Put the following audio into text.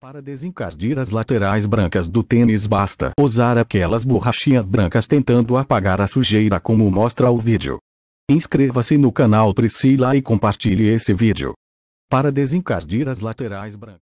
Para desencardir as laterais brancas do tênis basta usar aquelas borrachinhas brancas tentando apagar a sujeira como mostra o vídeo. Inscreva-se no canal Priscila e compartilhe esse vídeo. Para desencardir as laterais brancas.